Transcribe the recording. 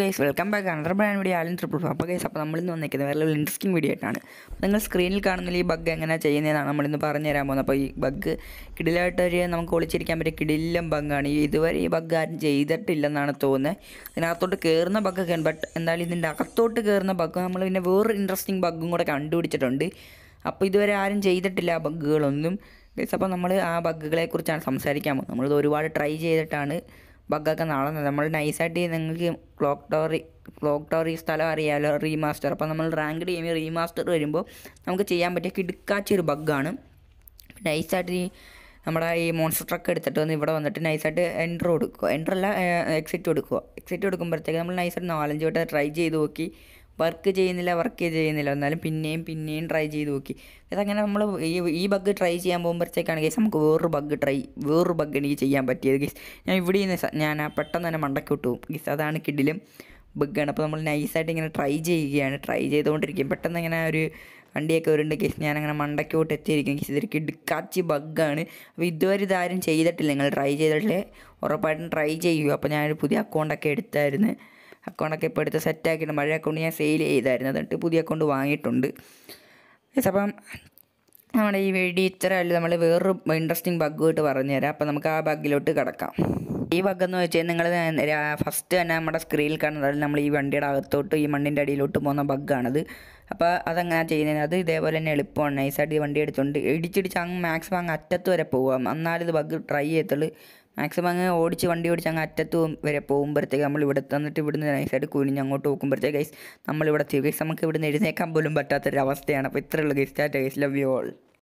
guys welcome back another brand video ആലും triple four അപ്പോൾ guys അപ്പോൾ നമ്മളിന്ന് വന്നിരിക്കുന്നത് വേറെ ഒരു ഇൻട്രസ്റ്റിംഗ് വീഡിയോ ആയിട്ടാണ് നിങ്ങൾ സ്ക്രീനിൽ കാണുന്ന ഈ ബഗ് എങ്ങനെയാണ് ചെയ്യുന്നതെന്നാണ് നമ്മളിന്ന് പറഞ്ഞു തരാൻ പോകുന്നത് അപ്പോൾ ഈ ബഗ് കിടിലായിട്ട് ഒരു നമുക്ക് ഒളിച്ചിരിക്കാൻ പറ്റിയ കിടിലം ബഗ്ഗാണ് ഈ ഇതുവരെ ഈ ബഗ് ആരും ചെയ്തിട്ടില്ലെന്നാണ് തോന്നുന്നത് ഇതിനകത്തോട്ട് കയറുന്ന ഉണ്ട് ബട്ട് എന്തായാലും ഇതിൻ്റെ അകത്തോട്ട് കയറുന്ന ബഗ് നമ്മൾ പിന്നെ വേറൊരു ഇൻട്രസ്റ്റിംഗ് ബഗ്ഗും കൂടെ കണ്ടുപിടിച്ചിട്ടുണ്ട് അപ്പോൾ ഇതുവരെ ആരും ചെയ്തിട്ടില്ല ആ ബഗ്ഗുകളൊന്നും ഗൈസ് അപ്പോൾ നമ്മൾ ആ ബഗ്ഗുകളെക്കുറിച്ചാണ് സംസാരിക്കാൻ പോകുന്നത് നമ്മളിത് ഒരുപാട് ട്രൈ ചെയ്തിട്ടാണ് ബഗ്ഗൊക്കെ നാളെ നമ്മൾ നൈസായിട്ട് നിങ്ങൾക്ക് ക്ലോക്ക് ടവറി ക്ലോക്ക് ടവർ ഈ സ്ഥലം അറിയാമല്ലോ റീമാസ്റ്റർ അപ്പോൾ നമ്മൾ റാങ്ക്ഡ് ഗെയിമിൽ റീമാസ്റ്റർ വരുമ്പോൾ നമുക്ക് ചെയ്യാൻ പറ്റിയ കിടുക്കാച്ചൊരു ബഗ്ഗാണ് നൈസായിട്ട് ഈ നമ്മുടെ ഈ മോൺസ്റ്റർ ട്രക്ക് എടുത്തിട്ട് വന്ന് ഇവിടെ വന്നിട്ട് നൈസായിട്ട് എൻട്രർ കൊടുക്കുക എൻട്രല്ല എക്സിറ്റ് കൊടുക്കുക എക്സിറ്റ് കൊടുക്കുമ്പോഴത്തേക്ക് നമ്മൾ നൈസായിട്ട് നാലഞ്ച് വട്ടം ട്രൈ ചെയ്ത് നോക്കി വർക്ക് ചെയ്യുന്നില്ല വർക്ക് ചെയ്യുന്നില്ല എന്നാലും പിന്നെയും പിന്നെയും ട്രൈ ചെയ്ത് നോക്കി അതങ്ങനെ നമ്മൾ ഈ ഈ ബഗ് ട്രൈ ചെയ്യാൻ പോകുമ്പോഴത്തേക്കാണ് കേസ് നമുക്ക് വേറൊരു ബഗ് ട്രൈ വേറൊരു ബഗ് എനിക്ക് ചെയ്യാൻ പറ്റിയത് കേസ് ഞാൻ ഇവിടെ നിന്ന് ഞാൻ പെട്ടെന്ന് തന്നെ മണ്ടയ്ക്ക് വിട്ടു കേസ് അതാണ് കിഡിലും ബഗ്ഗാണ് അപ്പോൾ നമ്മൾ നൈസായിട്ട് ഇങ്ങനെ ട്രൈ ചെയ്യുകയാണ് ട്രൈ ചെയ്തുകൊണ്ടിരിക്കും പെട്ടെന്ന് ഇങ്ങനെ ഒരു വണ്ടിയൊക്കെ വരുന്നുണ്ട് കേസ് ഞാനങ്ങനെ മണ്ടക്കോട്ട് എത്തിയിരിക്കും കേസ് ഇതൊരു കിടുക്കാച്ചി ബഗ്ഗാണ് അപ്പോൾ ഇതുവരെ ഇതാരും ചെയ്തിട്ടില്ല നിങ്ങൾ ട്രൈ ചെയ്തിട്ടില്ലേ ഉറപ്പായിട്ടും ട്രൈ ചെയ്യൂ അപ്പോൾ ഞാനൊരു പുതിയ അക്കൗണ്ടൊക്കെ എടുത്തായിരുന്നു അക്കൗണ്ടൊക്കെ ഇപ്പോൾ എടുത്ത് സെറ്റാക്കിയിട്ട് മഴ അക്കൗണ്ട് ഞാൻ സെയിൽ ചെയ്തായിരുന്നു എന്നിട്ട് പുതിയ അക്കൗണ്ട് വാങ്ങിയിട്ടുണ്ട് അപ്പം നമ്മുടെ ഈ വീഡിയോ ഇത്രയല്ല നമ്മൾ വേറൊരു ഇൻട്രസ്റ്റിംഗ് പറഞ്ഞു പറഞ്ഞുതരാം അപ്പോൾ നമുക്ക് ആ ബഗ്ഗിലോട്ട് കിടക്കാം ഈ ബഗ് എന്ന് വെച്ചാൽ നിങ്ങൾ ഫസ്റ്റ് തന്നെ നമ്മുടെ സ്ക്രീനിൽ കാണുന്നത് നമ്മൾ ഈ വണ്ടിയുടെ അകത്തോട്ട് ഈ മണ്ണിൻ്റെ അടിയിലോട്ട് പോകുന്ന ബഗ്ഗാണത് അപ്പോൾ അതങ്ങനെ ചെയ്യുന്നത് അത് ഇതേപോലെ തന്നെ എളുപ്പമാണ് നൈസായിട്ട് ഈ വണ്ടി എടുത്തുകൊണ്ട് ഇടിച്ചിടിച്ച് അങ്ങ് മാക്സിമം അങ്ങ് അറ്റത്ത് വരെ പോകാം എന്നാലിത് ബഗ് ട്രൈ ചെയ്യത്തുള്ളൂ മാക്സിമം അങ്ങ് ഓടിച്ച് വണ്ടി ഓടിച്ച് അങ്ങ് അറ്റത്ത് വരെ പോകുമ്പോഴത്തേക്ക് നമ്മൾ ഇവിടെ തന്നിട്ട് ഇവിടുന്ന് നൈസായിട്ട് കുനിഞ്ഞ് അങ്ങോട്ട് പോകുമ്പോഴത്തേക്ക് ഗൈസ് നമ്മൾ എത്തി ഗൈസ് നമുക്ക് ഇവിടുന്ന് എഴുന്നേക്കാൻ പോലും പറ്റാത്തൊരവസ്ഥയാണ് അപ്പോൾ ഇത്രയുള്ള guys tata guys love you all